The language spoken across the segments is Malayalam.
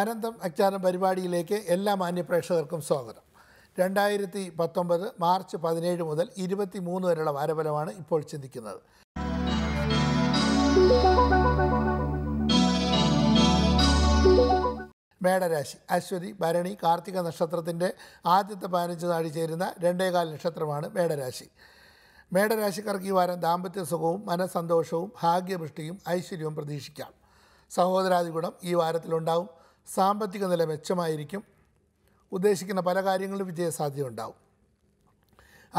അനന്തം അജ്ഞാനം പരിപാടിയിലേക്ക് എല്ലാ മാന്യപ്രേക്ഷകർക്കും സ്വാഗതം രണ്ടായിരത്തി പത്തൊമ്പത് മാർച്ച് പതിനേഴ് മുതൽ ഇരുപത്തി മൂന്ന് വരെയുള്ള വാരഫലമാണ് ഇപ്പോൾ ചിന്തിക്കുന്നത് മേടരാശി അശ്വതി ഭരണി കാർത്തിക നക്ഷത്രത്തിൻ്റെ ആദ്യത്തെ പതിനഞ്ച് നാഴി ചേരുന്ന രണ്ടേകാൽ നക്ഷത്രമാണ് മേടരാശി മേടരാശിക്കാർക്ക് ഈ വാരം ദാമ്പത്യ സുഖവും മനസ്സന്തോഷവും ഭാഗ്യപുഷ്ടിയും ഐശ്വര്യവും പ്രതീക്ഷിക്കാം സഹോദരാദി ഗുണം ഈ വാരത്തിലുണ്ടാവും സാമ്പത്തിക നില മെച്ചമായിരിക്കും ഉദ്ദേശിക്കുന്ന പല കാര്യങ്ങളിലും വിജയസാധ്യത ഉണ്ടാവും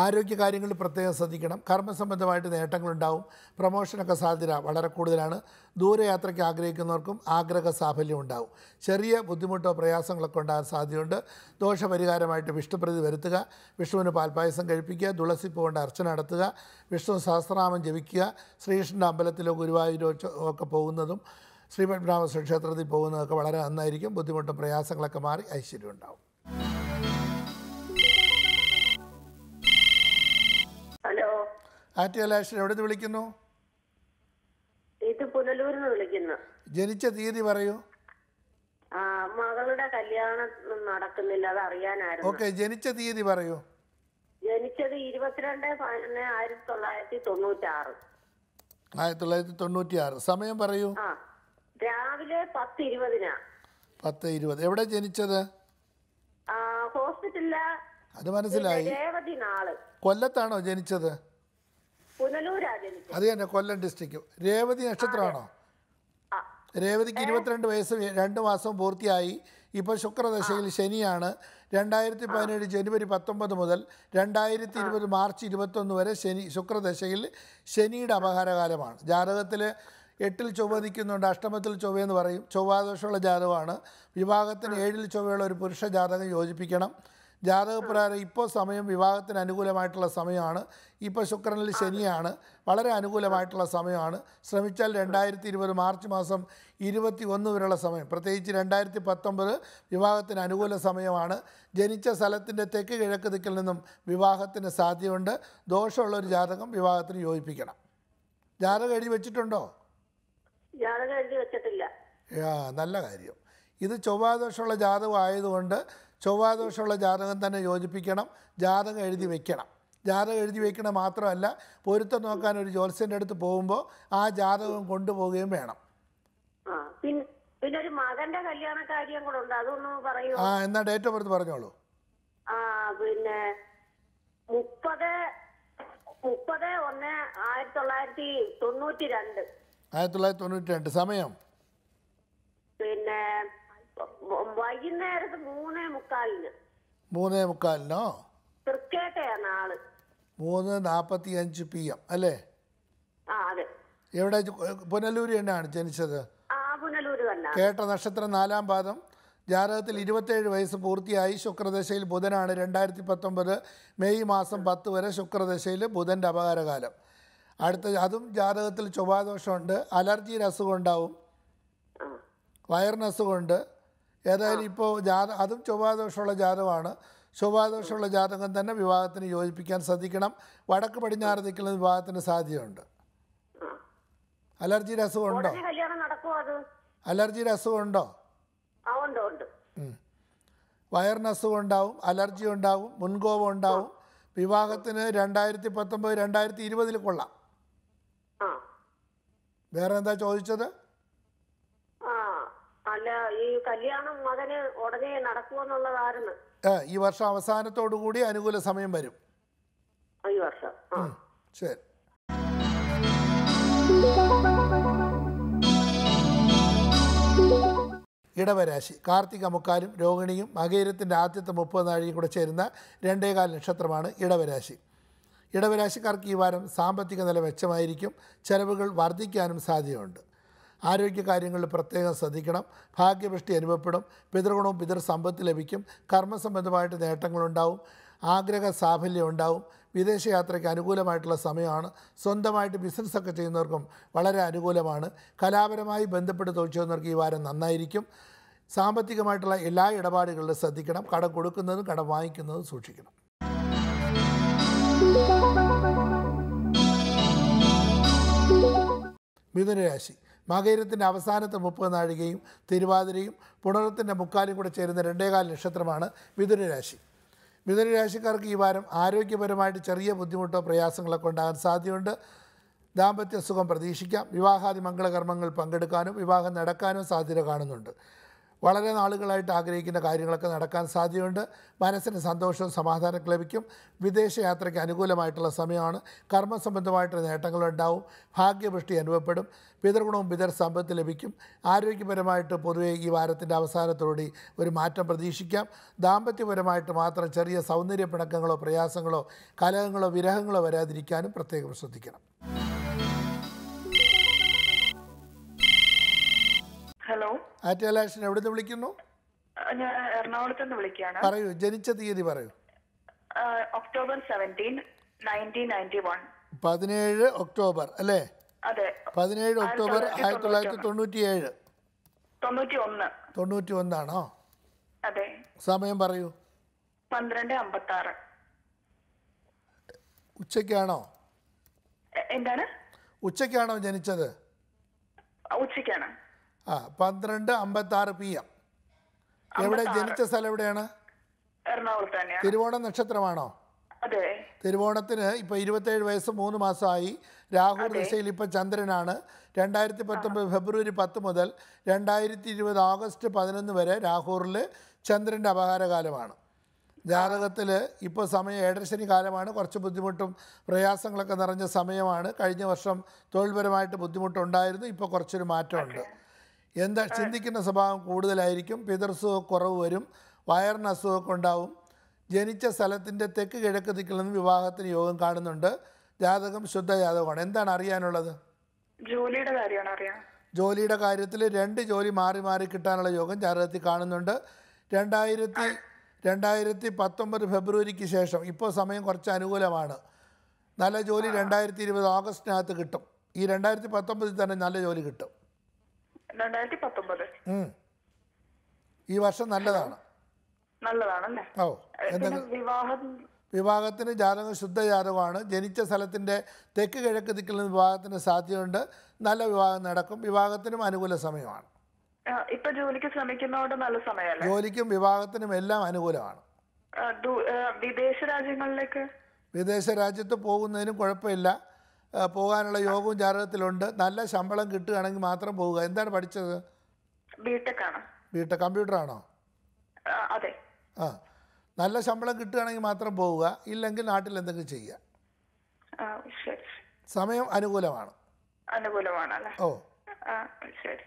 ആരോഗ്യ കാര്യങ്ങളിൽ പ്രത്യേകം ശ്രദ്ധിക്കണം കർമ്മസംബന്ധമായിട്ട് നേട്ടങ്ങളുണ്ടാവും പ്രൊമോഷനൊക്കെ സാധ്യത വളരെ കൂടുതലാണ് ദൂരയാത്രയ്ക്ക് ആഗ്രഹിക്കുന്നവർക്കും ആഗ്രഹ സാഫല്യം ഉണ്ടാവും ചെറിയ ബുദ്ധിമുട്ടോ പ്രയാസങ്ങളൊക്കെ ഉണ്ടാകാൻ സാധ്യതയുണ്ട് ദോഷപരിഹാരമായിട്ട് വിഷ്ണുപ്രതി വരുത്തുക വിഷ്ണുവിന് പാൽപ്പായസം കഴിപ്പിക്കുക തുളസിപ്പൂ കൊണ്ട് അർച്ചന നടത്തുക വിഷ്ണു സഹസ്രനാമം ജപിക്കുക ശ്രീകൃഷ്ണൻ്റെ അമ്പലത്തിലോ ഗുരുവായൂരോ ഒക്കെ പോകുന്നതും ശ്രീപത്മനാഭസ്വാമി ക്ഷേത്രത്തിൽ പോകുന്നതൊക്കെ വളരെ നന്നായിരിക്കും ബുദ്ധിമുട്ടും പ്രയാസങ്ങളൊക്കെ മാറി ഐശ്വര്യം ഉണ്ടാവും ഹലോ ആറ്റിയലാശ്വരം എവിടുന്ന് വിളിക്കുന്നു ഇത് പുനലൂരിന്ന് വിളിക്കുന്നു ജനിച്ച തീയതി പറയൂ മകളുടെ കല്യാണം നടക്കുന്നില്ല അത് അറിയാനായിരുന്നു ഓക്കെ ജനിച്ച തീയതി പറയൂ ജനിച്ചത് ഇരുപത്തിരണ്ട് പതിനൊന്ന് ആയിരത്തി തൊള്ളായിരത്തി തൊണ്ണൂറ്റി ആറ് ആയിരത്തി തൊള്ളായിരത്തി തൊണ്ണൂറ്റി ആറ് സമയം പറയൂ ആ രാവിലെ പത്ത് ഇരുപതിനാ പത്ത് ഇരുപത് എവിടെ ജനിച്ചത് ഹോസ്പിറ്റലില് അത് മനസ്സിലായി കൊല്ലത്താണോ ജനിച്ചത് അത് തന്നെ കൊല്ലം ഡിസ്ട്രിക്ട് രേവതി നക്ഷത്രമാണോ രേവതിക്ക് ഇരുപത്തിരണ്ട് വയസ്സ് രണ്ട് മാസം പൂർത്തിയായി ഇപ്പൊ ശുക്രദശയിൽ ശനിയാണ് രണ്ടായിരത്തി പതിനേഴ് ജനുവരി പത്തൊമ്പത് മുതൽ രണ്ടായിരത്തി ഇരുപത് മാർച്ച് ഇരുപത്തൊന്ന് വരെ ശനി ശുക്രദശയിൽ ശനിയുടെ അപഹാരകാലമാണ് ജാതകത്തിൽ എട്ടിൽ ചൊവ്വ നിൽക്കുന്നുണ്ട് അഷ്ടമത്തിൽ ചൊവ്വയെന്ന് പറയും ചൊവ്വാദോഷമുള്ള ജാതകമാണ് വിവാഹത്തിന് ഏഴിൽ ചൊവ്വയുള്ള ഒരു പുരുഷ ജാതകം യോജിപ്പിക്കണം ജാതകപ്രകാരം ഇപ്പോൾ സമയം വിവാഹത്തിന് അനുകൂലമായിട്ടുള്ള സമയമാണ് ഇപ്പോൾ ശുക്രനിൽ ശനിയാണ് വളരെ അനുകൂലമായിട്ടുള്ള സമയമാണ് ശ്രമിച്ചാൽ രണ്ടായിരത്തി ഇരുപത് മാർച്ച് മാസം ഇരുപത്തി ഒന്ന് വരെയുള്ള സമയം പ്രത്യേകിച്ച് രണ്ടായിരത്തി പത്തൊമ്പത് വിവാഹത്തിന് അനുകൂല സമയമാണ് ജനിച്ച സ്ഥലത്തിൻ്റെ തെക്ക് കിഴക്ക് ദിക്കിൽ നിന്നും വിവാഹത്തിന് സാധ്യതയുണ്ട് ദോഷമുള്ള ഒരു ജാതകം വിവാഹത്തിന് യോജിപ്പിക്കണം ജാതകം എഴുതി വെച്ചിട്ടുണ്ടോ വെച്ചിട്ടില്ല ആ നല്ല കാര്യം ഇത് ചൊവ്വാദോഷമുള്ള ജാതകം ആയതുകൊണ്ട് ചൊവ്വാദോഷമുള്ള ജാതകം തന്നെ യോജിപ്പിക്കണം ജാതകം എഴുതി വെക്കണം ജാതകം എഴുതി വെക്കണം മാത്രമല്ല പൊരുത്തം നോക്കാൻ ഒരു ജ്യോത്സ്യൻ്റെ അടുത്ത് പോകുമ്പോൾ ആ ജാതകം കൊണ്ടുപോവുകയും വേണം പിന്നെ ഒരു കല്യാണ കാര്യം കൂടെ ഉണ്ട് അതൊന്ന് പറയൂ ആ എന്നാ ഡേറ്റ് ഓഫ് ബർത്ത് പറഞ്ഞോളൂ ആ പിന്നെ മുപ്പത് മുപ്പത് ഒന്ന് ആയിരത്തി തൊള്ളായിരത്തി തൊണ്ണൂറ്റി രണ്ട് ആയിരത്തി തൊള്ളായിരത്തി തൊണ്ണൂറ്റി രണ്ട് സമയം പിന്നെ വൈകുന്നേരത്ത് മൂന്നേ മുക്കാലിന് മൂന്നേ മുക്കാലിനോ തൃക്കേട്ടയാണ് മൂന്ന് നാപ്പത്തി അഞ്ച് പി എം അല്ലേ എവിടെ പുനലൂര് തന്നെയാണ് ജനിച്ചത് കേട്ട നക്ഷത്രം നാലാം പാദം ജാതകത്തിൽ ഇരുപത്തേഴ് വയസ്സ് പൂർത്തിയായി ശുക്രദശയിൽ ബുധനാണ് രണ്ടായിരത്തി പത്തൊമ്പത് മെയ് മാസം പത്ത് വരെ ശുക്രദശയിൽ ബുധന്റെ അപകാരകാലം അടുത്ത അതും ജാതകത്തിൽ ചൊവ്വാദോഷമുണ്ട് അലർജി അസുഖം ഉണ്ടാവും വയറിന് ഉണ്ട് ഏതായാലും ഇപ്പോൾ ജാത അതും ചൊവ്വാദോഷമുള്ള ജാതകമാണ് ചൊവ്വാദോഷമുള്ള ജാതകം തന്നെ വിവാഹത്തിന് യോജിപ്പിക്കാൻ ശ്രദ്ധിക്കണം വടക്ക് പടിഞ്ഞാറ് നിൽക്കുന്ന വിവാഹത്തിന് സാധ്യതയുണ്ട് അലർജി അസുഖം ഉണ്ടോ അലർജി അസുഖം ഉണ്ടോ വയറിന് അസുഖം ഉണ്ടാവും അലർജി ഉണ്ടാവും മുൻകോപം ഉണ്ടാവും വിവാഹത്തിന് രണ്ടായിരത്തി പത്തൊമ്പത് രണ്ടായിരത്തി ഇരുപതിൽ കൊള്ളാം വേറെ എന്താ ചോദിച്ചത് അല്ല ഈ കല്യാണം ഉടനെ ഈ വർഷം അവസാനത്തോടു കൂടി അനുകൂല സമയം വരും ഈ വർഷം ശരി ഇടവരാശി കാർത്തിക മുക്കാലും രോഹിണിയും മകയിരത്തിൻ്റെ ആദ്യത്തെ മുപ്പത് നാഴിയും കൂടെ ചേരുന്ന രണ്ടേകാൽ നക്ഷത്രമാണ് ഇടവരാശി ഇടവരാശിക്കാർക്ക് ഈ വാരം സാമ്പത്തിക നില മെച്ചമായിരിക്കും ചെലവുകൾ വർദ്ധിക്കാനും സാധ്യതയുണ്ട് ആരോഗ്യ കാര്യങ്ങളിൽ പ്രത്യേകം ശ്രദ്ധിക്കണം ഭാഗ്യവൃഷ്ടി അനുഭവപ്പെടും പിതൃഗുണവും പിതൃ സമ്പത്ത് ലഭിക്കും കർമ്മസംബന്ധമായിട്ട് നേട്ടങ്ങളുണ്ടാവും ആഗ്രഹ സാഫല്യം ഉണ്ടാവും വിദേശയാത്രയ്ക്ക് അനുകൂലമായിട്ടുള്ള സമയമാണ് സ്വന്തമായിട്ട് ബിസിനസ്സൊക്കെ ചെയ്യുന്നവർക്കും വളരെ അനുകൂലമാണ് കലാപരമായി ബന്ധപ്പെട്ട് തൊഴിൽ ചെയ്യുന്നവർക്ക് ഈ വാരം നന്നായിരിക്കും സാമ്പത്തികമായിട്ടുള്ള എല്ലാ ഇടപാടുകളിലും ശ്രദ്ധിക്കണം കടം കൊടുക്കുന്നതും കടം വാങ്ങിക്കുന്നതും സൂക്ഷിക്കണം മിഥുനരാശി മകയിരത്തിൻ്റെ അവസാനത്തെ മുപ്പത് നാഴികയും തിരുവാതിരയും പുണരത്തിൻ്റെ മുക്കാലും കൂടെ ചേരുന്ന രണ്ടേകാൽ നക്ഷത്രമാണ് മിഥുനരാശി മിഥുനരാശിക്കാർക്ക് ഈ വാരം ആരോഗ്യപരമായിട്ട് ചെറിയ ബുദ്ധിമുട്ടോ പ്രയാസങ്ങളൊക്കെ ഉണ്ടാകാൻ സാധ്യതയുണ്ട് ദാമ്പത്യ സുഖം പ്രതീക്ഷിക്കാം വിവാഹാദി മംഗളകർമ്മങ്ങൾ പങ്കെടുക്കാനും വിവാഹം നടക്കാനും സാധ്യത കാണുന്നുണ്ട് വളരെ നാളുകളായിട്ട് ആഗ്രഹിക്കുന്ന കാര്യങ്ങളൊക്കെ നടക്കാൻ സാധ്യതയുണ്ട് മനസ്സിന് സന്തോഷവും സമാധാനം ലഭിക്കും വിദേശയാത്രയ്ക്ക് അനുകൂലമായിട്ടുള്ള സമയമാണ് കർമ്മസംബന്ധമായിട്ടുള്ള നേട്ടങ്ങളുണ്ടാവും ഭാഗ്യപുഷ്ടി അനുഭവപ്പെടും പിതൃഗുണവും പിതർ സമ്പത്ത് ലഭിക്കും ആരോഗ്യപരമായിട്ട് പൊതുവെ ഈ വാരത്തിൻ്റെ അവസാനത്തോടെ ഒരു മാറ്റം പ്രതീക്ഷിക്കാം ദാമ്പത്യപരമായിട്ട് മാത്രം ചെറിയ സൗന്ദര്യ പിണക്കങ്ങളോ പ്രയാസങ്ങളോ കലഹങ്ങളോ വിരഹങ്ങളോ വരാതിരിക്കാനും പ്രത്യേകം ശ്രദ്ധിക്കണം ഹലോ ആറ്റലാക്ഷൻ എവിടുന്ന് വിളിക്കുന്നു ഞാൻ നിന്ന് വിളിക്കുകയാണ് പറയൂ ജനിച്ച തീയതി പറയൂ ഒക്ടോബർ പതിനേഴ് ഒക്ടോബർ അല്ലേ പതിനേഴ് ഒക്ടോബർ ആയിരത്തി തൊള്ളായിരത്തി തൊണ്ണൂറ്റി ഏഴ് തൊണ്ണൂറ്റി ഒന്നാണോ സമയം പറയൂ പന്ത്രണ്ട് അമ്പത്തി ആറ് ഉച്ചയ്ക്കാണോ എന്താണ് ഉച്ചക്കാണോ ജനിച്ചത് ഉച്ചയ്ക്കാണ് ആ പന്ത്രണ്ട് ആറ് പി എം എവിടെ ജനിച്ച സ്ഥലം എവിടെയാണ് തിരുവോണം നക്ഷത്രമാണോ തിരുവോണത്തിന് ഇപ്പൊ ഇരുപത്തേഴ് വയസ്സ് മൂന്ന് മാസമായി രാഹു ദിശയിൽ ഇപ്പൊ ചന്ദ്രനാണ് രണ്ടായിരത്തി പത്തൊമ്പത് ഫെബ്രുവരി പത്ത് മുതൽ രണ്ടായിരത്തി ഇരുപത് ഓഗസ്റ്റ് പതിനൊന്ന് വരെ രാഹൂറിൽ ചന്ദ്രൻ്റെ അപഹാരകാലമാണ് ജാതകത്തിൽ ഇപ്പോൾ സമയം ഏഴരശനി കാലമാണ് കുറച്ച് ബുദ്ധിമുട്ടും പ്രയാസങ്ങളൊക്കെ നിറഞ്ഞ സമയമാണ് കഴിഞ്ഞ വർഷം തൊഴിൽപരമായിട്ട് ബുദ്ധിമുട്ടുണ്ടായിരുന്നു ഇപ്പോൾ കുറച്ചൊരു മാറ്റമുണ്ട് എന്താ ചിന്തിക്കുന്ന സ്വഭാവം കൂടുതലായിരിക്കും പിതൃസുഖ കുറവ് വരും വയറിന് അസുഖമൊക്കെ ഉണ്ടാവും ജനിച്ച സ്ഥലത്തിൻ്റെ തെക്ക് കിഴക്ക് ദിക്കിൽ നിന്ന് വിവാഹത്തിന് യോഗം കാണുന്നുണ്ട് ജാതകം ശുദ്ധ ജാതകമാണ് എന്താണ് അറിയാനുള്ളത് ജോലിയുടെ കാര്യമാണ് അറിയാൻ ജോലിയുടെ കാര്യത്തിൽ രണ്ട് ജോലി മാറി മാറി കിട്ടാനുള്ള യോഗം ജാതകത്തിൽ കാണുന്നുണ്ട് രണ്ടായിരത്തി രണ്ടായിരത്തി പത്തൊമ്പത് ഫെബ്രുവരിക്ക് ശേഷം ഇപ്പോൾ സമയം കുറച്ച് അനുകൂലമാണ് നല്ല ജോലി രണ്ടായിരത്തി ഇരുപത് ഓഗസ്റ്റിനകത്ത് കിട്ടും ഈ രണ്ടായിരത്തി പത്തൊമ്പതിൽ തന്നെ നല്ല ജോലി കിട്ടും ഈ വർഷം നല്ലതാണ് ഓ വിവാഹം വിവാഹത്തിന് ജാതകം ശുദ്ധജാതകമാണ് ജനിച്ച സ്ഥലത്തിൻ്റെ തെക്ക് കിഴക്ക് ദിക്കിൽ നിന്ന് വിവാഹത്തിന് സാധ്യതയുണ്ട് നല്ല വിവാഹം നടക്കും വിവാഹത്തിനും അനുകൂല സമയമാണ് ഇപ്പൊ ജോലിക്ക് ശ്രമിക്കുന്നതുകൊണ്ട് നല്ല സമയമല്ലേ ജോലിക്കും വിവാഹത്തിനും എല്ലാം അനുകൂലമാണ് വിദേശ രാജ്യങ്ങളിലേക്ക് വിദേശ രാജ്യത്ത് പോകുന്നതിനും കുഴപ്പമില്ല പോകാനുള്ള യോഗവും ജാതകത്തിലുണ്ട് നല്ല ശമ്പളം കിട്ടുകയാണെങ്കിൽ മാത്രം പോവുക എന്താണ് പഠിച്ചത് ബിടെക് കമ്പ്യൂട്ടറാണോ അതെ ആ നല്ല ശമ്പളം കിട്ടുകയാണെങ്കിൽ മാത്രം പോവുക ഇല്ലെങ്കിൽ നാട്ടിൽ എന്തെങ്കിലും ചെയ്യുക സമയം അനുകൂലമാണ് ഓ ശരി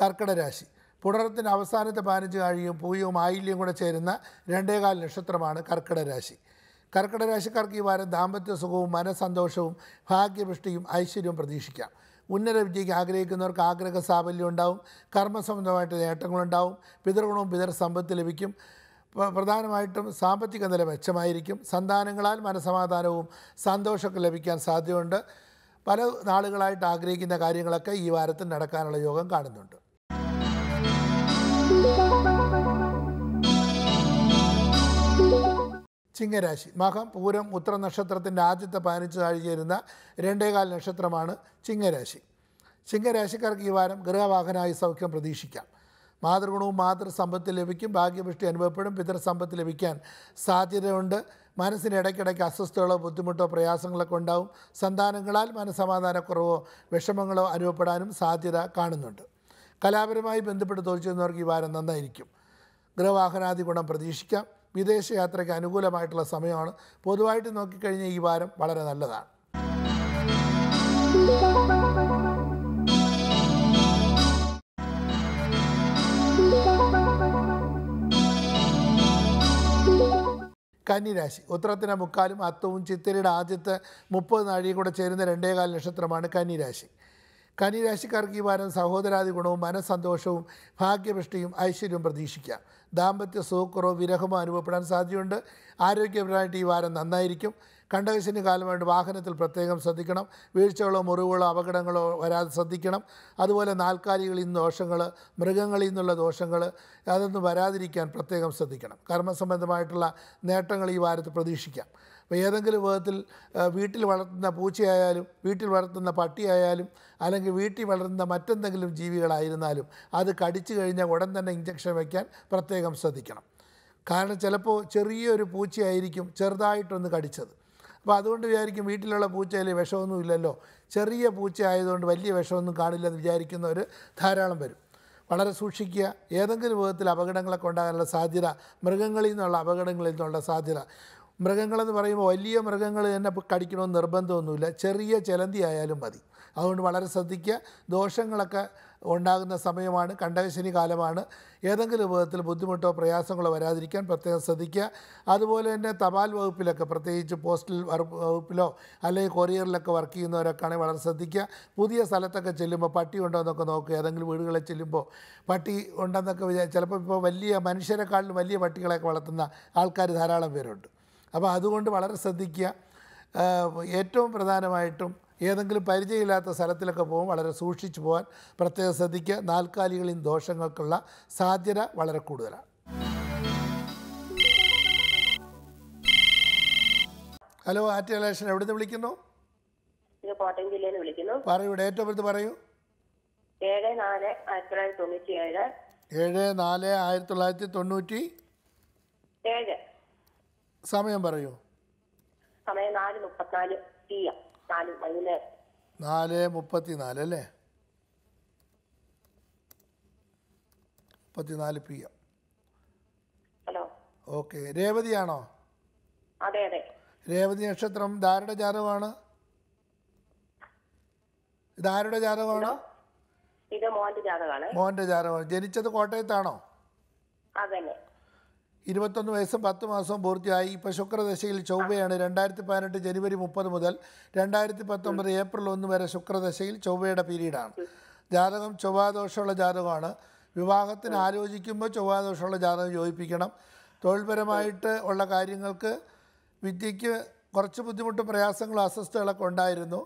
കർക്കിടരാശി പുണർത്തിൻ്റെ അവസാനത്തെ പതിനഞ്ച് കാഴിയും പൂയവും ആയില്യം കൂടെ ചേരുന്ന രണ്ടേകാൽ നക്ഷത്രമാണ് കർക്കിടരാശി കർക്കിടരാശിക്കാർക്ക് ഈ വാരം ദാമ്പത്യ സുഖവും മനസ്സന്തോഷവും ഭാഗ്യപുഷ്ടിയും ഐശ്വര്യവും പ്രതീക്ഷിക്കാം ഉന്നത വിദ്യയ്ക്ക് ആഗ്രഹിക്കുന്നവർക്ക് ആഗ്രഹ സാഫല്യം ഉണ്ടാവും കർമ്മസംബന്ധമായിട്ട് നേട്ടങ്ങളുണ്ടാവും പിതൃഗുണവും പിതൃ സമ്പത്ത് ലഭിക്കും പ്രധാനമായിട്ടും സാമ്പത്തിക നില മെച്ചമായിരിക്കും സന്താനങ്ങളാൽ മനസമാധാനവും സന്തോഷമൊക്കെ ലഭിക്കാൻ സാധ്യതയുണ്ട് പല നാളുകളായിട്ട് ആഗ്രഹിക്കുന്ന കാര്യങ്ങളൊക്കെ ഈ വാരത്തിൽ നടക്കാനുള്ള യോഗം കാണുന്നുണ്ട് ചിങ്ങരാശി മകം പൂരം ഉത്ര നക്ഷത്രത്തിൻ്റെ ആദ്യത്തെ പതിനഞ്ച് താഴ്ചയിരുന്ന രണ്ടേകാൽ നക്ഷത്രമാണ് ചിങ്ങരാശി ചിങ്ങരാശിക്കാർക്ക് ഈ വാരം ഗൃഹവാഹനായി സൗഖ്യം പ്രതീക്ഷിക്കാം മാതൃഗുണവും മാതൃസമ്പത്ത് ലഭിക്കും ഭാഗ്യപുഷ്ടി അനുഭവപ്പെടും പിതൃസമ്പത്ത് ലഭിക്കാൻ സാധ്യതയുണ്ട് മനസ്സിന് ഇടയ്ക്കിടയ്ക്ക് അസ്വസ്ഥതകളോ ബുദ്ധിമുട്ടോ പ്രയാസങ്ങളൊക്കെ ഉണ്ടാവും സന്താനങ്ങളാൽ മനസ്സമാധാനക്കുറവോ വിഷമങ്ങളോ അനുഭവപ്പെടാനും സാധ്യത കാണുന്നുണ്ട് കലാപരമായി ബന്ധപ്പെട്ട് തോൽച്ചിരുന്നവർക്ക് ഈ വാരം നന്നായിരിക്കും ഗൃഹവാഹനാദി ഗുണം പ്രതീക്ഷിക്കാം വിദേശയാത്രയ്ക്ക് അനുകൂലമായിട്ടുള്ള സമയമാണ് പൊതുവായിട്ട് നോക്കിക്കഴിഞ്ഞാൽ ഈ വാരം വളരെ നല്ലതാണ് കന്നിരാശി ഉത്തരത്തിന് മുക്കാലും അത്തവും ചിത്തിരയുടെ ആദ്യത്തെ മുപ്പത് നാഴിയും കൂടെ ചേരുന്ന രണ്ടേകാല നക്ഷത്രമാണ് കന്നിരാശി കന്നിരാശിക്കാർക്ക് ഈ വാരം സഹോദരാദി ഗുണവും മനസ്സന്തോഷവും ഭാഗ്യവൃഷ്ടിയും ഐശ്വര്യവും പ്രതീക്ഷിക്കാം ദാമ്പത്യ സുഖക്കുറവ് വിരഹമോ അനുഭവപ്പെടാൻ സാധ്യതയുണ്ട് ആരോഗ്യപരമായിട്ട് ഈ വാരം നന്നായിരിക്കും കണ്ടകശിന് കാലമായിട്ട് വാഹനത്തിൽ പ്രത്യേകം ശ്രദ്ധിക്കണം വീഴ്ചകളോ മുറിവുകളോ അപകടങ്ങളോ വരാതെ ശ്രദ്ധിക്കണം അതുപോലെ നാൽക്കാലികളിൽ നിന്ന് ദോഷങ്ങൾ മൃഗങ്ങളിൽ നിന്നുള്ള ദോഷങ്ങൾ അതൊന്നും വരാതിരിക്കാൻ പ്രത്യേകം ശ്രദ്ധിക്കണം കർമ്മസംബന്ധമായിട്ടുള്ള നേട്ടങ്ങൾ ഈ വാരത്ത് പ്രതീക്ഷിക്കാം അപ്പോൾ ഏതെങ്കിലും വിധത്തിൽ വീട്ടിൽ വളർത്തുന്ന പൂച്ചയായാലും വീട്ടിൽ വളർത്തുന്ന പട്ടിയായാലും അല്ലെങ്കിൽ വീട്ടിൽ വളർത്തുന്ന മറ്റെന്തെങ്കിലും ജീവികളായിരുന്നാലും അത് കടിച്ചു കഴിഞ്ഞാൽ ഉടൻ തന്നെ ഇഞ്ചക്ഷൻ വയ്ക്കാൻ പ്രത്യേകം ശ്രദ്ധിക്കണം കാരണം ചിലപ്പോൾ ചെറിയൊരു പൂച്ചയായിരിക്കും ചെറുതായിട്ടൊന്ന് കടിച്ചത് അപ്പോൾ അതുകൊണ്ട് വിചാരിക്കും വീട്ടിലുള്ള പൂച്ചയിൽ വിഷമൊന്നും ഇല്ലല്ലോ ചെറിയ പൂച്ച ആയതുകൊണ്ട് വലിയ വിഷമൊന്നും കാണില്ലെന്ന് വിചാരിക്കുന്നവർ ധാരാളം വരും വളരെ സൂക്ഷിക്കുക ഏതെങ്കിലും വിധത്തിൽ അപകടങ്ങളൊക്കെ ഉണ്ടാകാനുള്ള സാധ്യത മൃഗങ്ങളിൽ നിന്നുള്ള അപകടങ്ങളിൽ നിന്നുള്ള സാധ്യത മൃഗങ്ങളെന്ന് പറയുമ്പോൾ വലിയ മൃഗങ്ങൾ തന്നെ കടിക്കണമെന്ന് നിർബന്ധമൊന്നുമില്ല ചെറിയ ചിലന്തി ആയാലും മതി അതുകൊണ്ട് വളരെ ശ്രദ്ധിക്കുക ദോഷങ്ങളൊക്കെ ഉണ്ടാകുന്ന സമയമാണ് കണ്ടകശനി കാലമാണ് ഏതെങ്കിലും വിധത്തിൽ ബുദ്ധിമുട്ടോ പ്രയാസങ്ങളോ വരാതിരിക്കാൻ പ്രത്യേകം ശ്രദ്ധിക്കുക അതുപോലെ തന്നെ തപാൽ വകുപ്പിലൊക്കെ പ്രത്യേകിച്ച് പോസ്റ്റൽ വകുപ്പിലോ അല്ലെങ്കിൽ കൊറിയറിലൊക്കെ വർക്ക് ചെയ്യുന്നവരൊക്കെ ആണെങ്കിൽ വളരെ ശ്രദ്ധിക്കുക പുതിയ സ്ഥലത്തൊക്കെ ചെല്ലുമ്പോൾ പട്ടി ഉണ്ടോ എന്നൊക്കെ നോക്കുക ഏതെങ്കിലും വീടുകളിൽ ചെല്ലുമ്പോൾ പട്ടി ഉണ്ടെന്നൊക്കെ വിചാരിച്ചു ചിലപ്പോൾ ഇപ്പോൾ വലിയ മനുഷ്യരെക്കാളിലും വലിയ പട്ടികളെയൊക്കെ വളർത്തുന്ന ആൾക്കാർ ധാരാളം പേരുണ്ട് അപ്പോൾ അതുകൊണ്ട് വളരെ ശ്രദ്ധിക്കുക ഏറ്റവും പ്രധാനമായിട്ടും ഏതെങ്കിലും പരിചയമില്ലാത്ത സ്ഥലത്തിലൊക്കെ പോകും വളരെ സൂക്ഷിച്ചു പോകാൻ പ്രത്യേകം ശ്രദ്ധിക്കുക നാൽക്കാലികളിൽ ദോഷങ്ങൾക്കുള്ള സാധ്യത വളരെ കൂടുതലാണ് ഹലോ ആറ്റിലേഷൻ എവിടുന്ന് വിളിക്കുന്നു ജില്ലയിൽ നിന്ന് വിളിക്കുന്നു പറയൂ ഇവിടെ ഏറ്റവും ബർത്ത് പറയൂ ഏഴ് നാല് ആയിരത്തി തൊള്ളായിരത്തി തൊണ്ണൂറ്റി ഏഴ് നാല് ആയിരത്തി തൊള്ളായിരത്തി തൊണ്ണൂറ്റി ഏഴ് സമയം പറയൂ നാല് മുപ്പത്തിനാല് നാല് അല്ലേ മുപ്പത്തിനാല് പി എം ഓക്കെ രേവതിയാണോ രേവതി നക്ഷത്രം ധാരുടെ ജാതകമാണ് ഇതാരുടെ ജാതകമാണ് മോന്റെ ജാതകമാണ് ജനിച്ചത് കോട്ടയത്താണോ അതെ ഇരുപത്തൊന്ന് വയസ്സും പത്ത് മാസവും പൂർത്തിയായി ഇപ്പോൾ ശുക്രദശയിൽ ചൊവ്വയാണ് രണ്ടായിരത്തി പതിനെട്ട് ജനുവരി മുപ്പത് മുതൽ രണ്ടായിരത്തി പത്തൊമ്പത് ഏപ്രിൽ ഒന്ന് വരെ ശുക്രദശയിൽ ചൊവ്വയുടെ പീരീഡാണ് ജാതകം ചൊവ്വാദോഷമുള്ള ജാതകമാണ് വിവാഹത്തിന് ആലോചിക്കുമ്പോൾ ചൊവ്വാദോഷമുള്ള ജാതകം യോജിപ്പിക്കണം തൊഴിൽപരമായിട്ട് ഉള്ള കാര്യങ്ങൾക്ക് വിദ്യയ്ക്ക് കുറച്ച് ബുദ്ധിമുട്ടും പ്രയാസങ്ങളും അസ്വസ്ഥകളൊക്കെ ഉണ്ടായിരുന്നു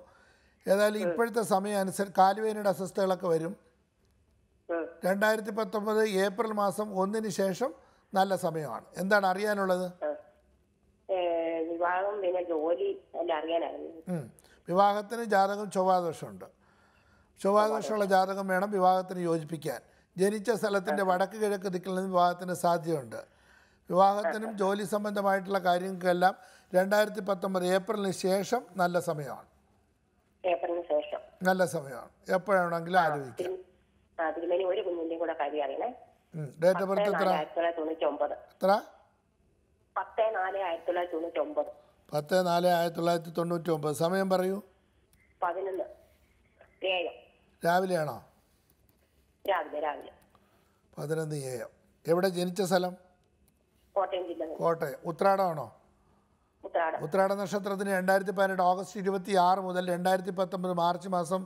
ഏതായാലും ഇപ്പോഴത്തെ സമയം അനുസരിച്ച് കാലുവേനയുടെ അസ്വസ്ഥകളൊക്കെ വരും രണ്ടായിരത്തി പത്തൊമ്പത് ഏപ്രിൽ മാസം ഒന്നിന് ശേഷം നല്ല സമയമാണ് എന്താണ് അറിയാനുള്ളത് വിവാഹം പിന്നെ ജോലി അറിയാനായിരുന്നു വിവാഹത്തിന് ജാതകം ചൊവ്വാദോഷമുണ്ട് ചൊവ്വാദോഷമുള്ള ജാതകം വേണം വിവാഹത്തിന് യോജിപ്പിക്കാൻ ജനിച്ച സ്ഥലത്തിൻ്റെ വടക്ക് കിഴക്ക് ദിക്കിൽ നിന്ന് വിവാഹത്തിന് സാധ്യതയുണ്ട് വിവാഹത്തിനും ജോലി സംബന്ധമായിട്ടുള്ള കാര്യങ്ങൾക്കെല്ലാം രണ്ടായിരത്തി പത്തൊമ്പത് ഏപ്രിലിന് ശേഷം നല്ല സമയമാണ് നല്ല സമയമാണ് എപ്പോഴാണെങ്കിലും ആലോചിക്കാം ഡേറ്റ് ഓഫ് ബർത്ത് എത്ര എത്ര പത്ത് നാല് ആയിരത്തി തൊള്ളായിരത്തി തൊണ്ണൂറ്റി ഒമ്പത് സമയം പറയൂ രാവിലെയാണോ രാവിലെ രാവിലെ പതിനൊന്ന് എ എവിടെ ജനിച്ച സ്ഥലം കോട്ടയം ജില്ല ഉത്രാടമാണോ ഉത്രാട നക്ഷത്രത്തിന് രണ്ടായിരത്തി പതിനെട്ട് ഓഗസ്റ്റ് ഇരുപത്തി ആറ് മുതൽ രണ്ടായിരത്തി പത്തൊമ്പത് മാർച്ച് മാസം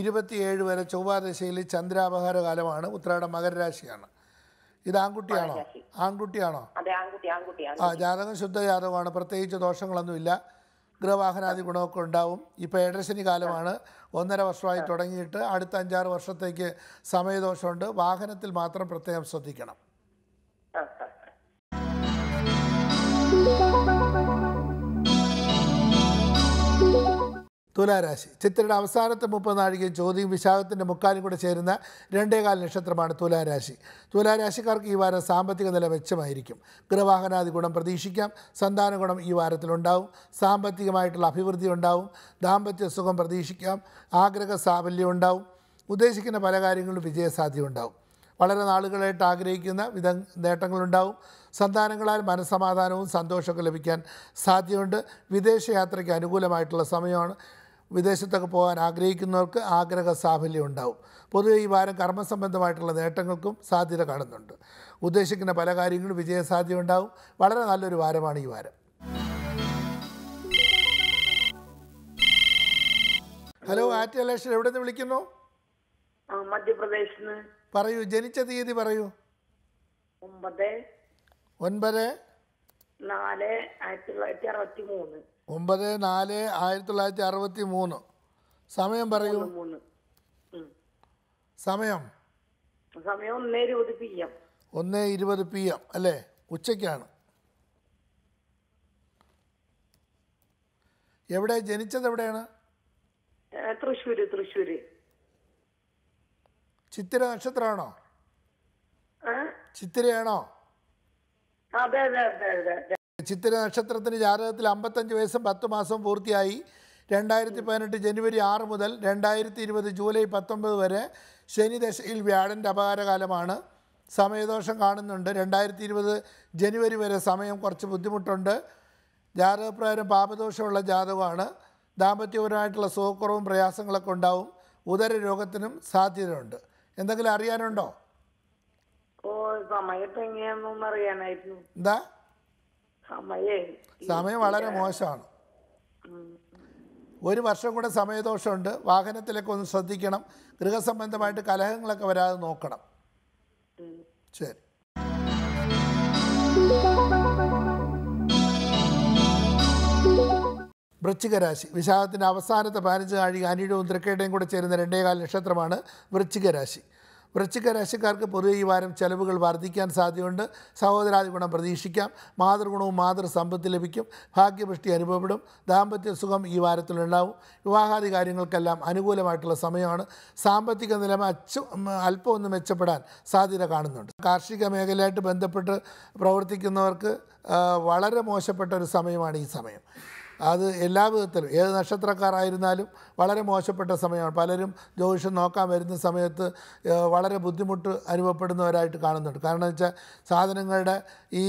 ഇരുപത്തിയേഴ് വരെ ചൊവ്വാദശയിൽ ചന്ദ്രാപഹാര കാലമാണ് ഉത്രാട മകരരാശിയാണ് ഇത് ആൺകുട്ടിയാണോ ആൺകുട്ടിയാണോ ആ ജാതകം ശുദ്ധ ജാതകമാണ് പ്രത്യേകിച്ച് ദോഷങ്ങളൊന്നുമില്ല ഗൃഹവാഹനാദി ഗുണമൊക്കെ ഉണ്ടാവും ഇപ്പോൾ ഏഴരശനി കാലമാണ് ഒന്നര വർഷമായി തുടങ്ങിയിട്ട് അടുത്ത അഞ്ചാറ് വർഷത്തേക്ക് സമയദോഷമുണ്ട് വാഹനത്തിൽ മാത്രം പ്രത്യേകം ശ്രദ്ധിക്കണം തുലാരാശി ചിത്രയുടെ അവസാനത്തെ മുപ്പത് നാഴികയും ചോദ്യവും വിശാഖത്തിൻ്റെ മുക്കാലും കൂടെ ചേരുന്ന രണ്ടേകാൽ നക്ഷത്രമാണ് തുലാരാശി തുലാരാശിക്കാർക്ക് ഈ വാരം സാമ്പത്തിക നില മെച്ചമായിരിക്കും ഗൃഹവാഹനാദി ഗുണം പ്രതീക്ഷിക്കാം സന്താന ഗുണം ഈ വാരത്തിലുണ്ടാവും സാമ്പത്തികമായിട്ടുള്ള അഭിവൃദ്ധി ഉണ്ടാവും ദാമ്പത്യ സുഖം പ്രതീക്ഷിക്കാം ആഗ്രഹ സാഫല്യം ഉണ്ടാവും ഉദ്ദേശിക്കുന്ന പല കാര്യങ്ങളിലും വിജയസാധ്യത ഉണ്ടാവും വളരെ നാളുകളായിട്ട് ആഗ്രഹിക്കുന്ന വിധ നേട്ടങ്ങളുണ്ടാവും സന്താനങ്ങളാൽ മനസ്സമാധാനവും സന്തോഷമൊക്കെ ലഭിക്കാൻ സാധ്യതയുണ്ട് വിദേശയാത്രയ്ക്ക് അനുകൂലമായിട്ടുള്ള സമയമാണ് വിദേശത്തൊക്കെ പോകാൻ ആഗ്രഹിക്കുന്നവർക്ക് ആഗ്രഹ സാഫല്യം ഉണ്ടാവും പൊതുവെ ഈ വാരം കർമ്മസംബന്ധമായിട്ടുള്ള നേട്ടങ്ങൾക്കും സാധ്യത കാണുന്നുണ്ട് ഉദ്ദേശിക്കുന്ന പല കാര്യങ്ങളും വിജയസാധ്യത ഉണ്ടാവും വളരെ നല്ലൊരു വാരമാണ് ഈ വാരം ഹലോ ആറ്റ അലേഷൻ എവിടെ നിന്ന് വിളിക്കുന്നു പറയൂ ജനിച്ച തീയതി പറയൂ ഒമ്പത് ഒൻപത് നാല് ആയിരത്തി തൊള്ളായിരത്തി അറുപത്തി മൂന്ന് ഒമ്പത് നാല് ആയിരത്തി തൊള്ളായിരത്തി അറുപത്തി മൂന്ന് സമയം പറയൂ സമയം സമയം ഒന്നേ ഇരുപത് പി എം അല്ലേ ഉച്ചയ്ക്കാണ് എവിടെ ജനിച്ചത് എവിടെയാണ് തൃശ്ശൂര് തൃശ്ശൂര് ചിത്തിര നക്ഷത്രമാണോ ചിത്തിരയാണോ അതെ അതെ അതെ അതെ ചിത്തിര നക്ഷത്രത്തിൻ്റെ ജാതകത്തിൽ അമ്പത്തഞ്ച് വയസ്സും പത്ത് മാസവും പൂർത്തിയായി രണ്ടായിരത്തി പതിനെട്ട് ജനുവരി ആറ് മുതൽ രണ്ടായിരത്തി ഇരുപത് ജൂലൈ പത്തൊമ്പത് വരെ ശനിദശയിൽ വ്യാഴൻ്റെ അപകാരകാലമാണ് സമയദോഷം കാണുന്നുണ്ട് രണ്ടായിരത്തി ഇരുപത് ജനുവരി വരെ സമയം കുറച്ച് ബുദ്ധിമുട്ടുണ്ട് ജാതകപ്രകാരം പാപദോഷമുള്ള ജാതകമാണ് ദാമ്പത്യപരമായിട്ടുള്ള സുഖക്കുറവും പ്രയാസങ്ങളൊക്കെ ഉണ്ടാവും ഉദര രോഗത്തിനും സാധ്യതയുണ്ട് എന്തെങ്കിലും അറിയാനുണ്ടോ ഓ സമയത്ത് എങ്ങനെയാണെന്നൊന്നും എന്താ സമയം വളരെ മോശമാണ് ഒരു വർഷം കൂടെ സമയദോഷമുണ്ട് വാഹനത്തിലൊക്കെ ഒന്ന് ശ്രദ്ധിക്കണം ഗൃഹസംബന്ധമായിട്ട് കലഹങ്ങളൊക്കെ വരാതെ നോക്കണം ശരി വൃശ്ചികരാശി വിശാഖത്തിൻ്റെ അവസാനത്തെ പതിനഞ്ച് കാഴിക അനിയുടെയും തൃക്കേട്ടയും കൂടെ ചേരുന്ന രണ്ടേകാല നക്ഷത്രമാണ് വൃശ്ചികരാശി വൃശ്ചിക രാശിക്കാർക്ക് പൊതുവെ ഈ വാരം ചെലവുകൾ വർദ്ധിക്കാൻ സാധ്യതയുണ്ട് സഹോദരാദി ഗുണം പ്രതീക്ഷിക്കാം മാതൃഗുണവും മാതൃ ലഭിക്കും ഭാഗ്യപുഷ്ടി അനുഭവപ്പെടും ദാമ്പത്യ സുഖം ഈ വാരത്തിലുണ്ടാവും വിവാഹാദി കാര്യങ്ങൾക്കെല്ലാം അനുകൂലമായിട്ടുള്ള സമയമാണ് സാമ്പത്തിക നില അച്ച അല്പം ഒന്ന് മെച്ചപ്പെടാൻ സാധ്യത കാണുന്നുണ്ട് കാർഷിക മേഖലയായിട്ട് ബന്ധപ്പെട്ട് പ്രവർത്തിക്കുന്നവർക്ക് വളരെ മോശപ്പെട്ട ഒരു സമയമാണ് ഈ സമയം അത് എല്ലാ വിധത്തിലും ഏത് നക്ഷത്രക്കാരായിരുന്നാലും വളരെ മോശപ്പെട്ട സമയമാണ് പലരും ജ്യോതിഷം നോക്കാൻ വരുന്ന സമയത്ത് വളരെ ബുദ്ധിമുട്ട് അനുഭവപ്പെടുന്നവരായിട്ട് കാണുന്നുണ്ട് കാരണം വെച്ചാൽ സാധനങ്ങളുടെ ഈ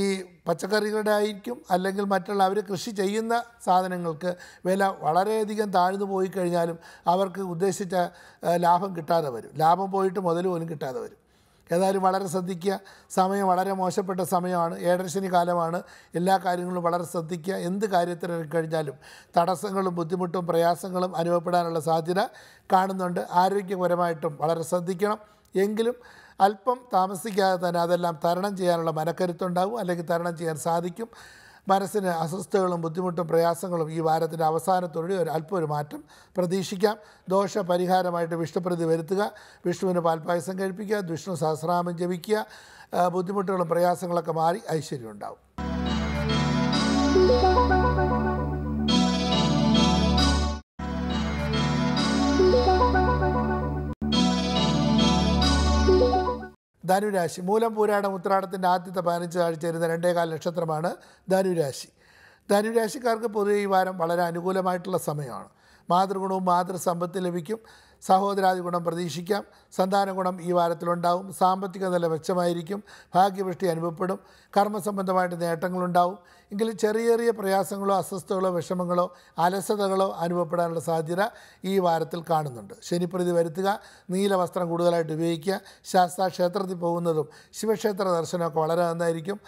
പച്ചക്കറികളുടെ ആയിരിക്കും അല്ലെങ്കിൽ മറ്റുള്ള അവർ കൃഷി ചെയ്യുന്ന സാധനങ്ങൾക്ക് വില വളരെയധികം താഴ്ന്നു പോയി കഴിഞ്ഞാലും അവർക്ക് ഉദ്ദേശിച്ച ലാഭം കിട്ടാതെ വരും ലാഭം പോയിട്ട് മുതൽ പോലും കിട്ടാതെ വരും ഏതായാലും വളരെ ശ്രദ്ധിക്കുക സമയം വളരെ മോശപ്പെട്ട സമയമാണ് ഏഴരശനി കാലമാണ് എല്ലാ കാര്യങ്ങളും വളരെ ശ്രദ്ധിക്കുക എന്ത് കാര്യത്തിനിറങ്ങിക്കഴിഞ്ഞാലും തടസ്സങ്ങളും ബുദ്ധിമുട്ടും പ്രയാസങ്ങളും അനുഭവപ്പെടാനുള്ള സാധ്യത കാണുന്നുണ്ട് ആരോഗ്യപരമായിട്ടും വളരെ ശ്രദ്ധിക്കണം എങ്കിലും അല്പം താമസിക്കാതെ തന്നെ അതെല്ലാം തരണം ചെയ്യാനുള്ള മനക്കരുത്തുണ്ടാകും അല്ലെങ്കിൽ തരണം ചെയ്യാൻ സാധിക്കും മനസ്സിന് അസ്വസ്ഥതകളും ബുദ്ധിമുട്ടും പ്രയാസങ്ങളും ഈ വാരത്തിൻ്റെ അവസാനത്തോടെ ഒരു അല്പം ഒരു മാറ്റം പ്രതീക്ഷിക്കാം ദോഷ പരിഹാരമായിട്ട് വിഷ്ണുപ്രതി വരുത്തുക വിഷ്ണുവിന് പാൽപ്പായസം കഴിപ്പിക്കുക വിഷ്ണു സഹസ്രാമം ജപിക്കുക ബുദ്ധിമുട്ടുകളും പ്രയാസങ്ങളൊക്കെ മാറി ഐശ്വര്യം ഉണ്ടാവും ധനുരാശി മൂലം പൂരാടം ഉത്രാടത്തിൻ്റെ ആദ്യത്തെ പതിനഞ്ച് ആഴ്ച വരുന്ന രണ്ടേകാൽ നക്ഷത്രമാണ് ധനുരാശി ധനുരാശിക്കാർക്ക് പൊതുവെ ഈ വാരം വളരെ അനുകൂലമായിട്ടുള്ള സമയമാണ് മാതൃഗുണവും മാതൃസമ്പത്ത് ലഭിക്കും സഹോദരാദി ഗുണം പ്രതീക്ഷിക്കാം സന്താന ഗുണം ഈ വാരത്തിലുണ്ടാവും സാമ്പത്തിക നില മെച്ചമായിരിക്കും ഭാഗ്യവൃഷ്ടി അനുഭവപ്പെടും കർമ്മസംബന്ധമായിട്ട് നേട്ടങ്ങളുണ്ടാവും എങ്കിൽ ചെറിയ ചെറിയ പ്രയാസങ്ങളോ അസ്വസ്ഥതകളോ വിഷമങ്ങളോ അലസതകളോ അനുഭവപ്പെടാനുള്ള സാധ്യത ഈ വാരത്തിൽ കാണുന്നുണ്ട് ശനിപ്രതി വരുത്തുക നീല വസ്ത്രം കൂടുതലായിട്ട് ഉപയോഗിക്കുക ശാസ്ത്ര ക്ഷേത്രത്തിൽ പോകുന്നതും ശിവക്ഷേത്ര ദർശനമൊക്കെ വളരെ നന്നായിരിക്കും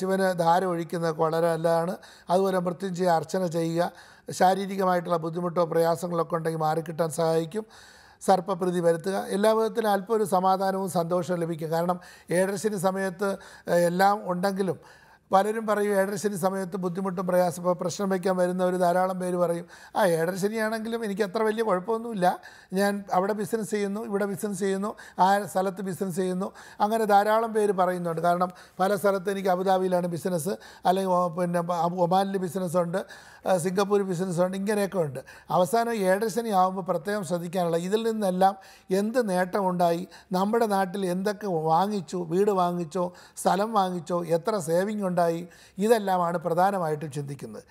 ശിവന് ധാര ഒഴിക്കുന്നതൊക്കെ വളരെ നല്ലതാണ് അതുപോലെ മൃത്യുഞ്ജയ അർച്ചന ചെയ്യുക ശാരീരികമായിട്ടുള്ള ബുദ്ധിമുട്ടോ പ്രയാസങ്ങളൊക്കെ ഉണ്ടെങ്കിൽ മാറിക്കിട്ടാൻ സഹായിക്കും സർപ്പപ്രീതി വരുത്തുക എല്ലാ വിധത്തിലും അല്പം ഒരു സമാധാനവും സന്തോഷവും ലഭിക്കും കാരണം ഏഴരശിന് സമയത്ത് എല്ലാം ഉണ്ടെങ്കിലും പലരും പറയും ഏഴരശനി സമയത്ത് ബുദ്ധിമുട്ടും പ്രയാസം ഇപ്പോൾ പ്രശ്നം വയ്ക്കാൻ വരുന്നവർ ധാരാളം പേര് പറയും ആ ഏഴരശനിയാണെങ്കിലും എനിക്ക് അത്ര വലിയ കുഴപ്പമൊന്നുമില്ല ഞാൻ അവിടെ ബിസിനസ് ചെയ്യുന്നു ഇവിടെ ബിസിനസ് ചെയ്യുന്നു ആ സ്ഥലത്ത് ബിസിനസ് ചെയ്യുന്നു അങ്ങനെ ധാരാളം പേര് പറയുന്നുണ്ട് കാരണം പല സ്ഥലത്ത് എനിക്ക് അബുദാബിയിലാണ് ബിസിനസ് അല്ലെങ്കിൽ പിന്നെ ഒമാനിൽ ബിസിനസ്സുണ്ട് സിംഗപ്പൂർ ഉണ്ട് ഇങ്ങനെയൊക്കെ ഉണ്ട് അവസാനം ഏഴരശനി ആകുമ്പോൾ പ്രത്യേകം ശ്രദ്ധിക്കാനുള്ള ഇതിൽ നിന്നെല്ലാം എന്ത് നേട്ടമുണ്ടായി നമ്മുടെ നാട്ടിൽ എന്തൊക്കെ വാങ്ങിച്ചു വീട് വാങ്ങിച്ചോ സ്ഥലം വാങ്ങിച്ചോ എത്ര സേവിങ് ഉണ്ടായി ഇതെല്ലാമാണ് പ്രധാനമായിട്ടും ചിന്തിക്കുന്നത്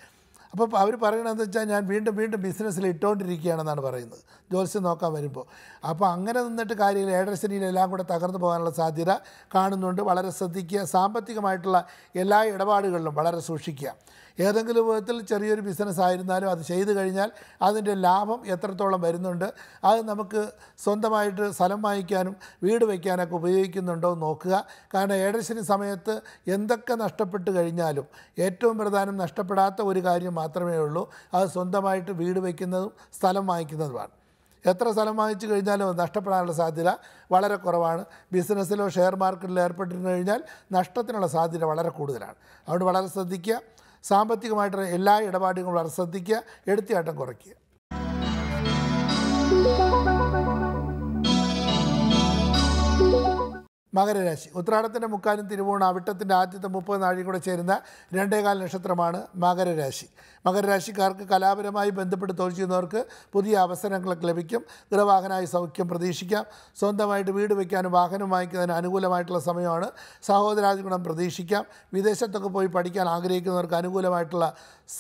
അപ്പോൾ അവർ പറയണതെന്ന് വെച്ചാൽ ഞാൻ വീണ്ടും വീണ്ടും ബിസിനസ്സിൽ ഇട്ടുകൊണ്ടിരിക്കുകയാണെന്നാണ് പറയുന്നത് ജോത്സ്യം നോക്കാൻ വരുമ്പോൾ അപ്പോൾ അങ്ങനെ നിന്നിട്ട് കാര്യമില്ല ഏഴരശനിയിലെല്ലാം കൂടെ തകർന്നു പോകാനുള്ള സാധ്യത കാണുന്നുണ്ട് വളരെ ശ്രദ്ധിക്കുക സാമ്പത്തികമായിട്ടുള്ള എല്ലാ ഇടപാടുകളിലും വളരെ സൂക്ഷിക്കുക ഏതെങ്കിലും വിധത്തിൽ ചെറിയൊരു ബിസിനസ് ആയിരുന്നാലും അത് ചെയ്തു കഴിഞ്ഞാൽ അതിൻ്റെ ലാഭം എത്രത്തോളം വരുന്നുണ്ട് അത് നമുക്ക് സ്വന്തമായിട്ട് സ്ഥലം വാങ്ങിക്കാനും വീട് വയ്ക്കാനൊക്കെ ഉപയോഗിക്കുന്നുണ്ടോ എന്ന് നോക്കുക കാരണം ഏഴരശനി സമയത്ത് എന്തൊക്കെ നഷ്ടപ്പെട്ട് കഴിഞ്ഞാലും ഏറ്റവും പ്രധാനം നഷ്ടപ്പെടാത്ത ഒരു കാര്യം മാത്രമേ ഉള്ളൂ അത് സ്വന്തമായിട്ട് വീട് വയ്ക്കുന്നതും സ്ഥലം വാങ്ങിക്കുന്നതുമാണ് എത്ര സ്ഥലം വാങ്ങിച്ചു കഴിഞ്ഞാലും നഷ്ടപ്പെടാനുള്ള സാധ്യത വളരെ കുറവാണ് ബിസിനസ്സിലോ ഷെയർ മാർക്കറ്റിലോ ഏർപ്പെട്ടിരുന്നു കഴിഞ്ഞാൽ നഷ്ടത്തിനുള്ള സാധ്യത വളരെ കൂടുതലാണ് അതുകൊണ്ട് വളരെ ശ്രദ്ധിക്കുക സാമ്പത്തികമായിട്ടുള്ള എല്ലാ ഇടപാടുകളും വളരെ ശ്രദ്ധിക്കുക എടുത്തിയാട്ടം കുറയ്ക്കുക മകരരാശി ഉത്രാടത്തിൻ്റെ മുക്കാലും തിരുവോണം അവിട്ടത്തിൻ്റെ ആദ്യത്തെ മുപ്പത് നാഴിക കൂടെ ചേരുന്ന രണ്ടേകാൽ നക്ഷത്രമാണ് മകരരാശി മകരരാശിക്കാർക്ക് കലാപരമായി ബന്ധപ്പെട്ട് തൊഴിൽ ചെയ്യുന്നവർക്ക് പുതിയ അവസരങ്ങളൊക്കെ ലഭിക്കും ഗൃഹവാഹനമായി സൗഖ്യം പ്രതീക്ഷിക്കാം സ്വന്തമായിട്ട് വീട് വയ്ക്കാനും വാഹനം വാങ്ങിക്കുന്നതിന് അനുകൂലമായിട്ടുള്ള സമയമാണ് സഹോദരാദി പ്രതീക്ഷിക്കാം വിദേശത്തൊക്കെ പോയി പഠിക്കാൻ ആഗ്രഹിക്കുന്നവർക്ക് അനുകൂലമായിട്ടുള്ള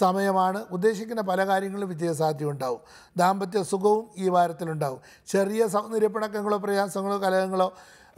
സമയമാണ് ഉദ്ദേശിക്കുന്ന പല കാര്യങ്ങളും വിജയസാധ്യത ഉണ്ടാവും ദാമ്പത്യ സുഖവും ഈ വാരത്തിലുണ്ടാവും ചെറിയ സൗന്ദര്യപ്പിണക്കങ്ങളോ പ്രയാസങ്ങളോ കലഹങ്ങളോ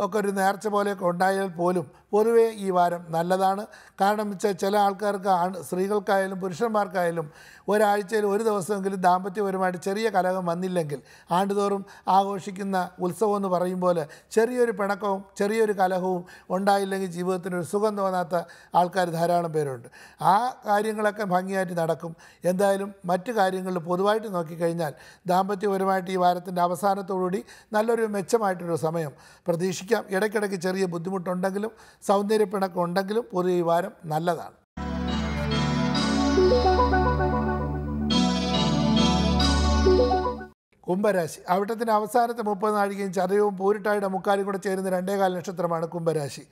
ഒക്കെ ഒരു നേർച്ച പോലെയൊക്കെ ഉണ്ടായാൽ പോലും പൊതുവേ ഈ വാരം നല്ലതാണ് കാരണം വെച്ചാൽ ചില ആൾക്കാർക്ക് ആൺ സ്ത്രീകൾക്കായാലും പുരുഷന്മാർക്കായാലും ഒരാഴ്ചയിൽ ഒരു ദിവസമെങ്കിലും ദാമ്പത്യപരമായിട്ട് ചെറിയ കലഹം വന്നില്ലെങ്കിൽ ആണ്ടുതോറും ആഘോഷിക്കുന്ന ഉത്സവം എന്ന് പറയും പോലെ ചെറിയൊരു പിണക്കവും ചെറിയൊരു കലഹവും ഉണ്ടായില്ലെങ്കിൽ ജീവിതത്തിന് ഒരു സുഖം തോന്നാത്ത ആൾക്കാർ ധാരാളം പേരുണ്ട് ആ കാര്യങ്ങളൊക്കെ ഭംഗിയായിട്ട് നടക്കും എന്തായാലും മറ്റു കാര്യങ്ങളിൽ പൊതുവായിട്ട് നോക്കിക്കഴിഞ്ഞാൽ ദാമ്പത്യപരമായിട്ട് ഈ വാരത്തിൻ്റെ അവസാനത്തോടുകൂടി നല്ലൊരു മെച്ചമായിട്ടൊരു സമയം പ്രതീക്ഷിക്കും സൂക്ഷിക്കാം ഇടയ്ക്കിടയ്ക്ക് ചെറിയ ബുദ്ധിമുട്ടുണ്ടെങ്കിലും സൗന്ദര്യപ്പിണക്കം ഉണ്ടെങ്കിലും വാരം നല്ലതാണ് കുംഭരാശി അവിട്ടത്തിൻ്റെ അവസാനത്തെ മുപ്പത് നാഴികയും ചതയവും പൂരിട്ടായുടെ മുക്കാലും കൂടെ ചേരുന്ന രണ്ടേ കാല നക്ഷത്രമാണ് കുംഭരാശി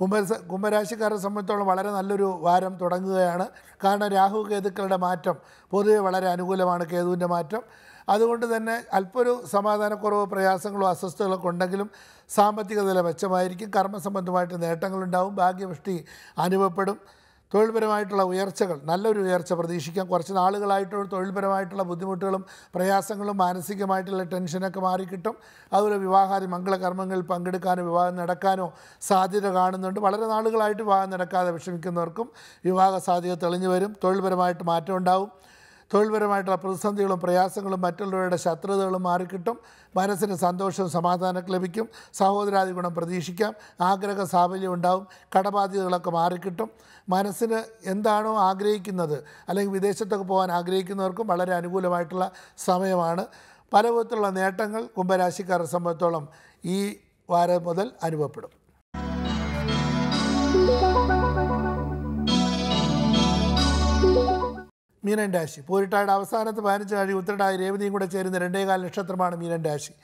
കുംഭ കുംഭരാശിക്കാരെ സംബന്ധിച്ചോളം വളരെ നല്ലൊരു വാരം തുടങ്ങുകയാണ് കാരണം രാഹു കേതുക്കളുടെ മാറ്റം പൊതുവെ വളരെ അനുകൂലമാണ് കേതുവിൻ്റെ മാറ്റം അതുകൊണ്ട് തന്നെ അല്പൊരു സമാധാനക്കുറവ് പ്രയാസങ്ങളോ അസ്വസ്ഥതകളൊക്കെ ഉണ്ടെങ്കിലും സാമ്പത്തിക നില മെച്ചമായിരിക്കും കർമ്മസംബന്ധമായിട്ട് നേട്ടങ്ങളുണ്ടാവും ഭാഗ്യവൃഷ്ടി അനുഭവപ്പെടും തൊഴിൽപരമായിട്ടുള്ള ഉയർച്ചകൾ നല്ലൊരു ഉയർച്ച പ്രതീക്ഷിക്കാം കുറച്ച് നാളുകളായിട്ടുള്ള തൊഴിൽപരമായിട്ടുള്ള ബുദ്ധിമുട്ടുകളും പ്രയാസങ്ങളും മാനസികമായിട്ടുള്ള ടെൻഷനൊക്കെ മാറിക്കിട്ടും അതുപോലെ വിവാഹാദി മംഗളകർമ്മങ്ങളിൽ പങ്കെടുക്കാനോ വിവാഹം നടക്കാനോ സാധ്യത കാണുന്നുണ്ട് വളരെ നാളുകളായിട്ട് വിവാഹം നടക്കാതെ വിഷമിക്കുന്നവർക്കും വിവാഹ സാധ്യത തെളിഞ്ഞു വരും തൊഴിൽപരമായിട്ട് മാറ്റം ഉണ്ടാവും തൊഴിൽപരമായിട്ടുള്ള പ്രതിസന്ധികളും പ്രയാസങ്ങളും മറ്റുള്ളവരുടെ ശത്രുതകളും മാറിക്കിട്ടും മനസ്സിന് സന്തോഷവും സമാധാനം ലഭിക്കും സഹോദരാദി ഗുണം പ്രതീക്ഷിക്കാം ആഗ്രഹ സാഫല്യം ഉണ്ടാവും കടബാധ്യതകളൊക്കെ മാറിക്കിട്ടും മനസ്സിന് എന്താണോ ആഗ്രഹിക്കുന്നത് അല്ലെങ്കിൽ വിദേശത്തൊക്കെ പോകാൻ ആഗ്രഹിക്കുന്നവർക്കും വളരെ അനുകൂലമായിട്ടുള്ള സമയമാണ് പല വിധത്തിലുള്ള നേട്ടങ്ങൾ കുംഭരാശിക്കാരെ സംബന്ധിച്ചോളം ഈ വാരം മുതൽ അനുഭവപ്പെടും മീനൻ രാശി പൂരിട്ടായുടെ അവസാനത്ത് പതിനഞ്ച് കഴിഞ്ഞ് ഉത്തരടായ രേവതിയും കൂടെ ചേരുന്ന രണ്ടേകാൽ നക്ഷത്രമാണ് മീനൻ രാശി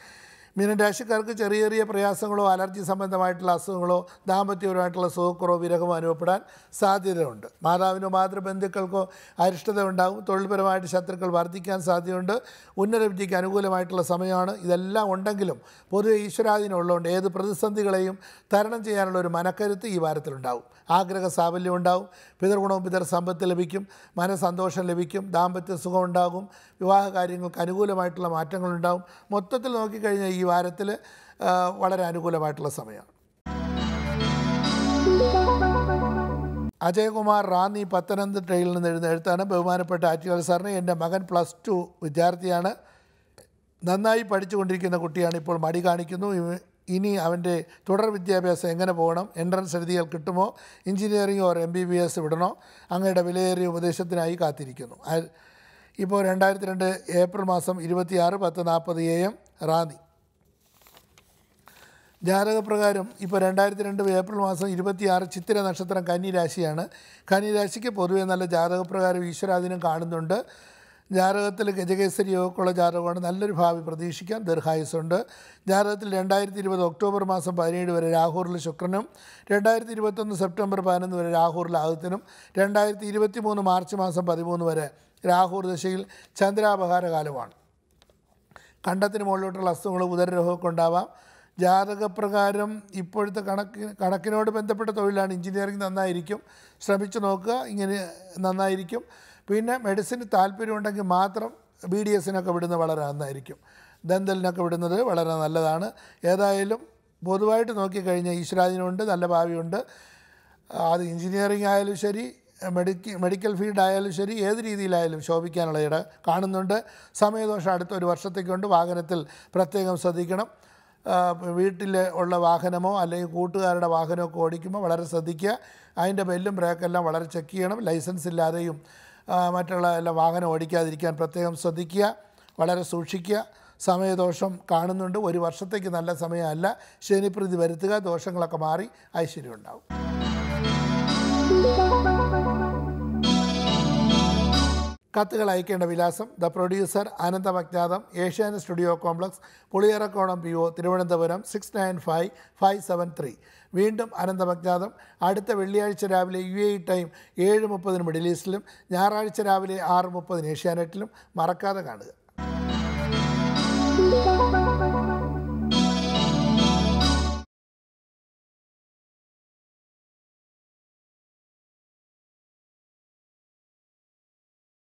മീനരാശിക്കാർക്ക് ചെറിയ ചെറിയ പ്രയാസങ്ങളോ അലർജി സംബന്ധമായിട്ടുള്ള അസുഖങ്ങളോ ദാമ്പത്യപരമായിട്ടുള്ള സുഖക്കുറവോ വിരഹമോ അനുഭവപ്പെടാൻ സാധ്യതയുണ്ട് മാതാവിനോ മാതൃബന്ധുക്കൾക്കോ അരിഷ്ടത ഉണ്ടാകും തൊഴിൽപരമായിട്ട് ശത്രുക്കൾ വർദ്ധിക്കാൻ സാധ്യതയുണ്ട് ഉന്നത വിദ്യയ്ക്ക് അനുകൂലമായിട്ടുള്ള സമയമാണ് ഇതെല്ലാം ഉണ്ടെങ്കിലും പൊതുവെ ഈശ്വരാധീനം ഉള്ളതുകൊണ്ട് ഏത് പ്രതിസന്ധികളെയും തരണം ചെയ്യാനുള്ള ഒരു മനക്കരുത്ത് ഈ വാരത്തിലുണ്ടാവും ആഗ്രഹ സാഫല്യം ഉണ്ടാവും പിതൃഗുണവും പിതൃ സമ്പത്ത് ലഭിക്കും മനസ്സന്തോഷം ലഭിക്കും ദാമ്പത്യ സുഖമുണ്ടാകും വിവാഹ കാര്യങ്ങൾക്ക് അനുകൂലമായിട്ടുള്ള മാറ്റങ്ങളുണ്ടാവും മൊത്തത്തിൽ നോക്കിക്കഴിഞ്ഞാൽ ഈ വാരത്തിൽ വളരെ അനുകൂലമായിട്ടുള്ള സമയമാണ് അജയകുമാർ റാന്നി പത്തനംതിട്ടയിൽ നിന്ന് എഴുന്ന എഴുത്താണ് ബഹുമാനപ്പെട്ട ആറ്റുകാൽ സാറിന് എൻ്റെ മകൻ പ്ലസ് ടു വിദ്യാർത്ഥിയാണ് നന്നായി പഠിച്ചുകൊണ്ടിരിക്കുന്ന കുട്ടിയാണ് ഇപ്പോൾ മടി കാണിക്കുന്നു ഇനി അവൻ്റെ തുടർ വിദ്യാഭ്യാസം എങ്ങനെ പോകണം എൻട്രൻസ് എഴുതിയാൽ കിട്ടുമോ engineering or M B B S വിടണോ അങ്ങയുടെ വിലയേറിയ ഉപദേശത്തിനായി കാത്തിരിക്കുന്നു ഇപ്പോൾ രണ്ടായിരത്തി രണ്ട് ഏപ്രിൽ മാസം ഇരുപത്തിയാറ് പത്ത് നാൽപ്പത് എ എം റാന്നി ജാതകപ്രകാരം ഇപ്പോൾ രണ്ടായിരത്തി രണ്ട് ഏപ്രിൽ മാസം ഇരുപത്തിയാറ് ചിത്തിര നക്ഷത്രം കന്നി രാശിയാണ് കന്നി രാശിക്ക് പൊതുവെ നല്ല ജാതകപ്രകാരം ഈശ്വരാധീനം കാണുന്നുണ്ട് ജാതകത്തിൽ യോഗക്കുള്ള ജാതകമാണ് നല്ലൊരു ഭാവി പ്രതീക്ഷിക്കാം ദീർഘായുസുണ്ട് ജാതകത്തിൽ രണ്ടായിരത്തി ഇരുപത് ഒക്ടോബർ മാസം പതിനേഴ് വരെ രാഹുറിൽ ശുക്രനും രണ്ടായിരത്തി ഇരുപത്തൊന്ന് സെപ്റ്റംബർ പതിനൊന്ന് വരെ രാഹുറിൽ ആദ്യത്തിനും രണ്ടായിരത്തി ഇരുപത്തി മൂന്ന് മാർച്ച് മാസം പതിമൂന്ന് വരെ രാഹുർ ദശയിൽ ചന്ദ്രാപഹാര കാലമാണ് കണ്ടത്തിന് മുകളിലോട്ടുള്ള അസുഖങ്ങൾ ഉദരരോഗമൊക്കെ ഉണ്ടാവാം ജാതകപ്രകാരം ഇപ്പോഴത്തെ കണക്ക് കണക്കിനോട് ബന്ധപ്പെട്ട തൊഴിലാണ് എഞ്ചിനീയറിംഗ് നന്നായിരിക്കും ശ്രമിച്ചു നോക്കുക ഇങ്ങനെ നന്നായിരിക്കും പിന്നെ മെഡിസിന് ഉണ്ടെങ്കിൽ മാത്രം ബി ഡി എസിനൊക്കെ വിടുന്നത് വളരെ നന്നായിരിക്കും ദന്തലിനൊക്കെ വിടുന്നത് വളരെ നല്ലതാണ് ഏതായാലും പൊതുവായിട്ട് നോക്കിക്കഴിഞ്ഞാൽ ഈശ്വരാജിനുണ്ട് നല്ല ഭാവിയുണ്ട് അത് എഞ്ചിനീയറിംഗ് ആയാലും ശരി മെഡിക്ക മെഡിക്കൽ ഫീൽഡ് ആയാലും ശരി ഏത് രീതിയിലായാലും ശോഭിക്കാനുള്ള ഇട കാണുന്നുണ്ട് സമയദോഷം അടുത്ത ഒരു വർഷത്തേക്കുണ്ട് വാഹനത്തിൽ പ്രത്യേകം ശ്രദ്ധിക്കണം വീട്ടിൽ ഉള്ള വാഹനമോ അല്ലെങ്കിൽ കൂട്ടുകാരുടെ വാഹനമൊക്കെ ഓടിക്കുമ്പോൾ വളരെ ശ്രദ്ധിക്കുക അതിൻ്റെ ബെല്ലും ബ്രേക്കെല്ലാം വളരെ ചെക്ക് ചെയ്യണം ലൈസൻസ് ഇല്ലാതെയും മറ്റുള്ള എല്ലാ വാഹനം ഓടിക്കാതിരിക്കാൻ പ്രത്യേകം ശ്രദ്ധിക്കുക വളരെ സൂക്ഷിക്കുക സമയദോഷം കാണുന്നുണ്ട് ഒരു വർഷത്തേക്ക് നല്ല സമയമല്ല ശനിപ്രതി വരുത്തുക ദോഷങ്ങളൊക്കെ മാറി ഐശ്വര്യം ഉണ്ടാവും കത്തുകൾ അയക്കേണ്ട വിലാസം the producer Anantha Majnatham studio complex Puliyarakonam P O Thiruvananthapuram six nine five five seven three വീണ്ടും അനന്ത മജ്ഞാതം അടുത്ത വെള്ളിയാഴ്ച രാവിലെ യു എ ടൈം ഏഴ് മുപ്പതിന് മിഡിൽ ഈസ്റ്റിലും ഞായറാഴ്ച രാവിലെ ആറ് മുപ്പതിന് ഏഷ്യാനെറ്റിലും മറക്കാതെ കാണുക